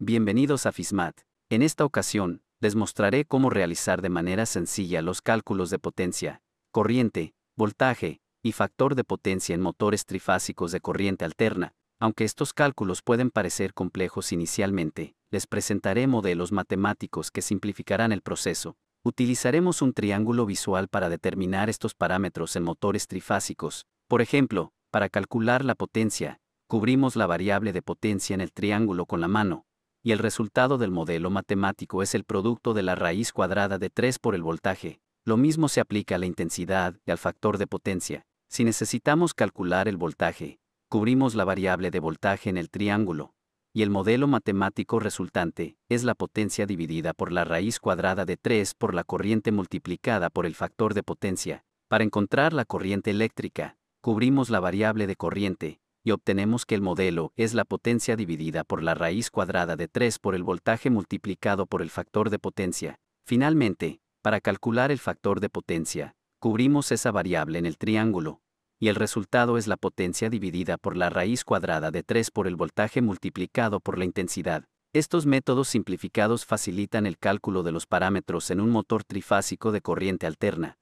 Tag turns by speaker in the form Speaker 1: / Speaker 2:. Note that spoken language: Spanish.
Speaker 1: Bienvenidos a FISMAT. En esta ocasión, les mostraré cómo realizar de manera sencilla los cálculos de potencia, corriente, voltaje y factor de potencia en motores trifásicos de corriente alterna. Aunque estos cálculos pueden parecer complejos inicialmente, les presentaré modelos matemáticos que simplificarán el proceso. Utilizaremos un triángulo visual para determinar estos parámetros en motores trifásicos. Por ejemplo, para calcular la potencia, cubrimos la variable de potencia en el triángulo con la mano, y el resultado del modelo matemático es el producto de la raíz cuadrada de 3 por el voltaje. Lo mismo se aplica a la intensidad y al factor de potencia. Si necesitamos calcular el voltaje, cubrimos la variable de voltaje en el triángulo, y el modelo matemático resultante es la potencia dividida por la raíz cuadrada de 3 por la corriente multiplicada por el factor de potencia. Para encontrar la corriente eléctrica, cubrimos la variable de corriente, y obtenemos que el modelo es la potencia dividida por la raíz cuadrada de 3 por el voltaje multiplicado por el factor de potencia. Finalmente, para calcular el factor de potencia, cubrimos esa variable en el triángulo, y el resultado es la potencia dividida por la raíz cuadrada de 3 por el voltaje multiplicado por la intensidad. Estos métodos simplificados facilitan el cálculo de los parámetros en un motor trifásico de corriente alterna,